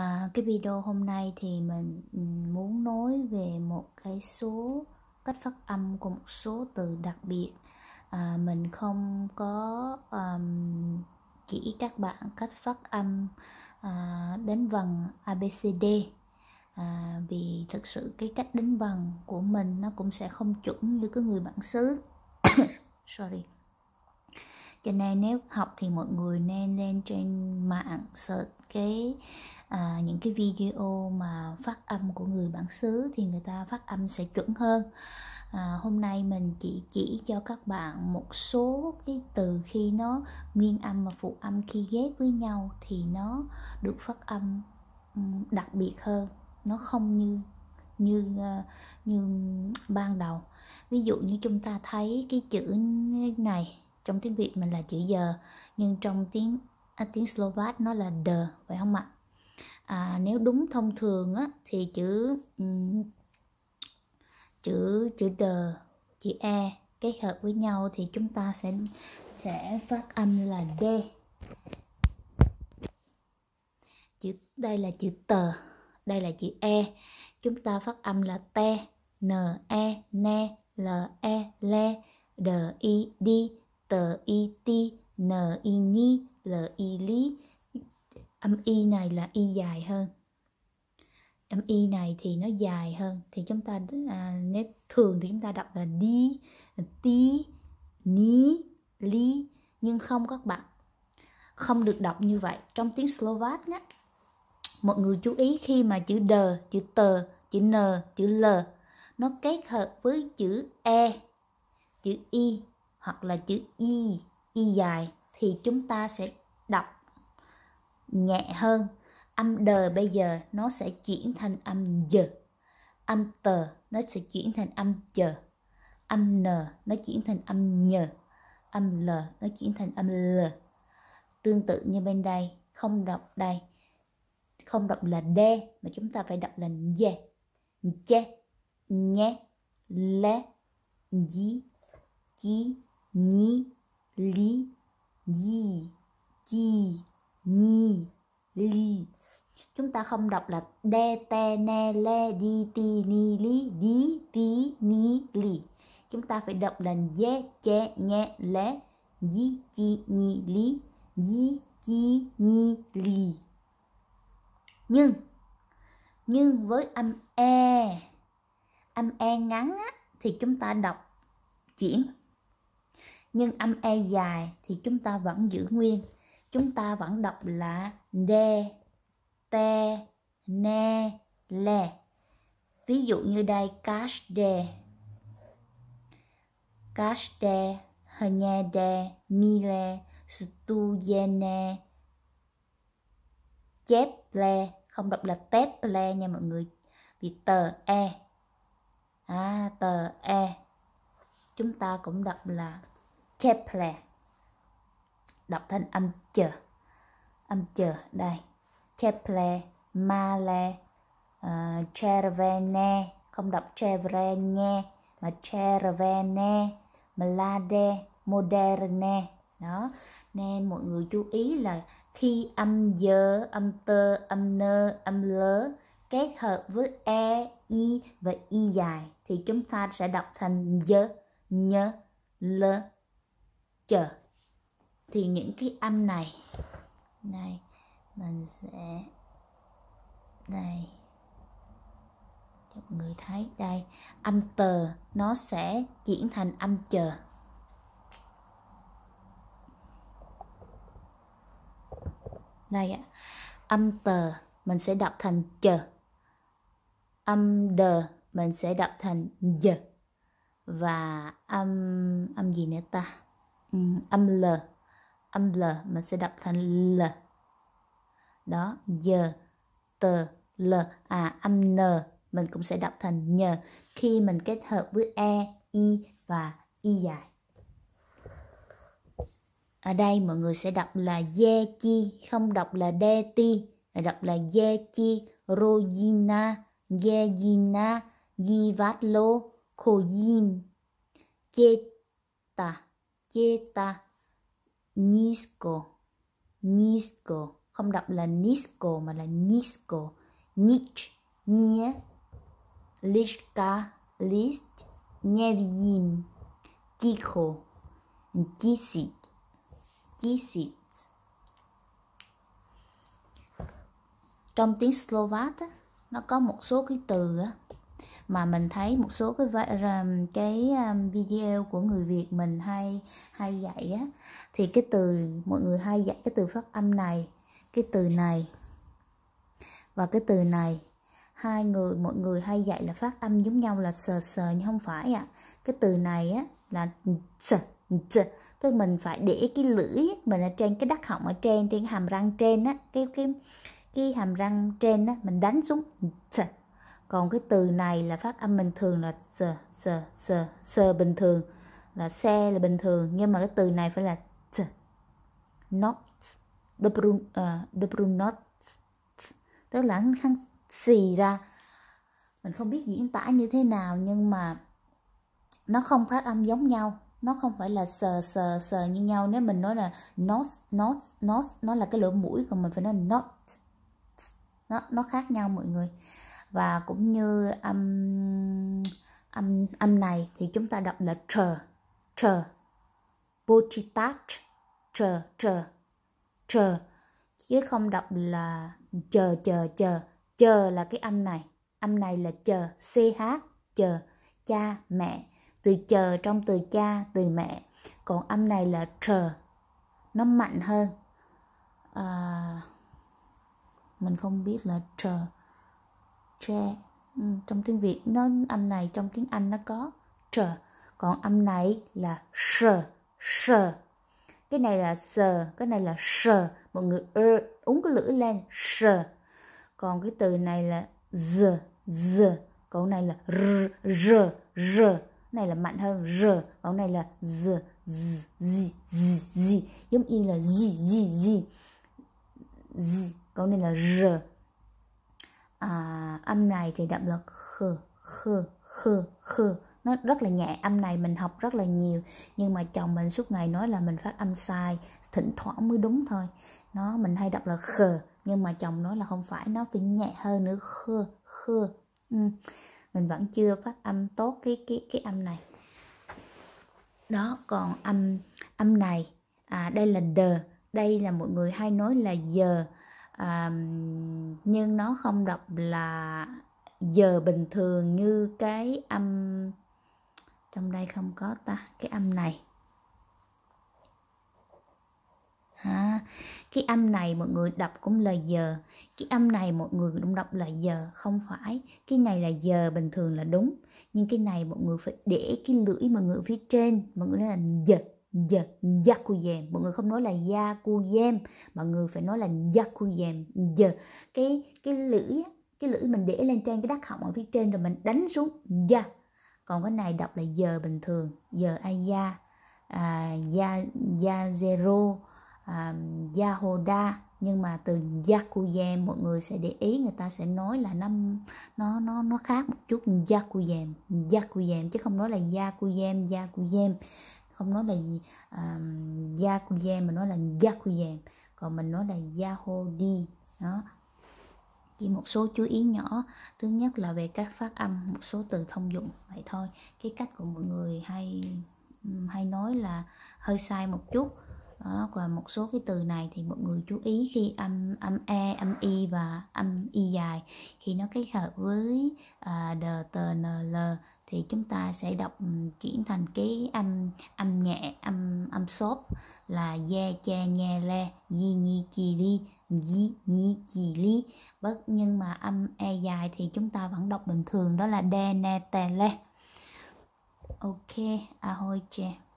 À, cái video hôm nay thì mình muốn nói về một cái số cách phát âm của một số từ đặc biệt à, mình không có um, chỉ các bạn cách phát âm à, đến vần abcd à, vì thực sự cái cách đến vần của mình nó cũng sẽ không chuẩn như cái người bản xứ sorry cho nên nếu học thì mọi người nên lên trên mạng search cái à, những cái video mà phát âm của người bản xứ thì người ta phát âm sẽ chuẩn hơn à, hôm nay mình chỉ chỉ cho các bạn một số cái từ khi nó nguyên âm và phụ âm khi ghép với nhau thì nó được phát âm đặc biệt hơn nó không như như à, như ban đầu ví dụ như chúng ta thấy cái chữ này trong tiếng việt mình là chữ giờ nhưng trong tiếng à, tiếng slovak nó là d phải không ạ à, nếu đúng thông thường á, thì chữ um, chữ chữ d chữ e kết hợp với nhau thì chúng ta sẽ sẽ phát âm là d chữ đây là chữ tờ đây là chữ e chúng ta phát âm là t n e ne l e le d i đi t i ti n i ni l i li âm y này là y dài hơn âm y này thì nó dài hơn thì chúng ta à, nếu thường thì chúng ta đọc là đi ti ni li nhưng không các bạn không được đọc như vậy trong tiếng Slovak nhé mọi người chú ý khi mà chữ d chữ tờ chữ n chữ l nó kết hợp với chữ e chữ y hoặc là chữ y y dài thì chúng ta sẽ đọc nhẹ hơn âm đờ bây giờ nó sẽ chuyển thành âm giờ âm tờ nó sẽ chuyển thành âm chờ âm n nó chuyển thành âm nhờ âm l nó chuyển thành âm l tương tự như bên đây không đọc đây không đọc là d mà chúng ta phải đọc là dê che nhé lé dí chí nhí lý gì chi nhi li chúng ta không đọc là de te ne le di ti ni li di ti ni li chúng ta phải đọc là je che nhẹ lé di chi ni li di chi ni li nhưng nhưng với âm e âm e ngắn á, thì chúng ta đọc chuyển nhưng âm e dài thì chúng ta vẫn giữ nguyên chúng ta vẫn đọc là đe te ne le ví dụ như đây cash de cash de hne de mile studene chép le không đọc là tép le nha mọi người vì tờ e à, tờ e chúng ta cũng đọc là chép le đọc thành âm chờ âm chờ đây Keple Male uh, Chervene không đọc Chevrene mà Chervene Mlade Moderne đó nên mọi người chú ý là khi âm dơ âm tơ âm nơ âm lớ kết hợp với e i và y dài thì chúng ta sẽ đọc thành dơ nhớ lơ chờ thì những cái âm này đây mình sẽ đây cho mọi người thấy đây âm tờ nó sẽ chuyển thành âm chờ đây ạ âm tờ mình sẽ đọc thành chờ âm đờ mình sẽ đọc thành giờ và âm âm gì nữa ta ừ, âm l âm l mình sẽ đọc thành l đó giờ tờ l à âm n mình cũng sẽ đọc thành nhờ khi mình kết hợp với e i và y dài ở đây mọi người sẽ đọc là ye chi không đọc là de ti đọc là ye chi rojina yejina yivatlo kojin cheta cheta nisko nisko Không đọc là nisko mà là nisko nich Nie Lishka List Nie kiko Ticho Tisit Trong tiếng Slovak nó có một số cái từ á mà mình thấy một số cái cái um, video của người Việt mình hay hay dạy á thì cái từ mọi người hay dạy cái từ phát âm này cái từ này và cái từ này hai người mọi người hay dạy là phát âm giống nhau là sờ sờ nhưng không phải ạ à. cái từ này á là sờ sờ tức mình phải để cái lưỡi mình ở trên cái đắt họng ở trên trên hàm răng trên á cái cái cái hàm răng trên á mình đánh xuống còn cái từ này là phát âm bình thường là sờ sờ sờ sờ bình thường là xe là bình thường nhưng mà cái từ này phải là t not double ờ, uh, not tức là hắn xì ra mình không biết diễn tả như thế nào nhưng mà nó không phát âm giống nhau nó không phải là sờ sờ sờ như nhau nếu mình nói là not not not nó là cái lỗ mũi còn mình phải nói not nó nó khác nhau mọi người và cũng như âm âm âm này thì chúng ta đọc là trờ trờ pochitat trờ trờ trờ chứ không đọc là chờ chờ chờ chờ là cái âm này âm này là chờ ch chờ cha mẹ từ chờ trong từ cha từ mẹ còn âm này là chờ nó mạnh hơn à, mình không biết là trờ tre ừ, trong tiếng việt nó âm này trong tiếng anh nó có trờ còn âm này là sờ sờ cái này là sờ cái này là sờ mọi người ơ uống cái lưỡi lên sờ còn cái từ này là z z câu này là r r r này là mạnh hơn r câu này là z z z z giống y là z z z z còn này là r à, âm này thì đọc là kh kh kh kh nó rất là nhẹ âm này mình học rất là nhiều nhưng mà chồng mình suốt ngày nói là mình phát âm sai thỉnh thoảng mới đúng thôi nó mình hay đọc là khờ nhưng mà chồng nói là không phải nó phải nhẹ hơn nữa khơ khơ ừ. mình vẫn chưa phát âm tốt cái cái cái âm này đó còn âm âm này à, đây là đờ đây là mọi người hay nói là giờ à, nhưng nó không đọc là giờ bình thường như cái âm trong đây không có ta cái âm này à, cái âm này mọi người đọc cũng là giờ cái âm này mọi người cũng đọc là giờ không phải cái này là giờ bình thường là đúng nhưng cái này mọi người phải để cái lưỡi mọi người phía trên mọi người nói là giật d yakuyem mọi người không nói là yakuyem mọi người phải nói là yakuyem d cái cái lưỡi cái lưỡi mình để lên trên cái đắt họng ở phía trên rồi mình đánh xuống ya còn cái này đọc là giờ bình thường giờ aya à, ya ya zero à, ya hoda nhưng mà từ yakuyem mọi người sẽ để ý người ta sẽ nói là nó nó nó nó khác một chút yakuyem yakuyem chứ không nói là yakuyem yakuyem không nói là um, à, Yakuyem mà nói là Yakuyem còn mình nói là Yahudi đó chỉ một số chú ý nhỏ thứ nhất là về cách phát âm một số từ thông dụng vậy thôi cái cách của mọi người hay hay nói là hơi sai một chút đó, và một số cái từ này thì mọi người chú ý khi âm âm e âm y và âm y dài khi nó kết hợp với uh, d t n l thì chúng ta sẽ đọc ừ, chuyển thành cái âm âm nhẹ âm âm xốp là ye che nhe le di nhi chi li di nhi chi li bất nhưng mà âm e dài thì chúng ta vẫn đọc bình thường đó là de ne te le ok ahoi che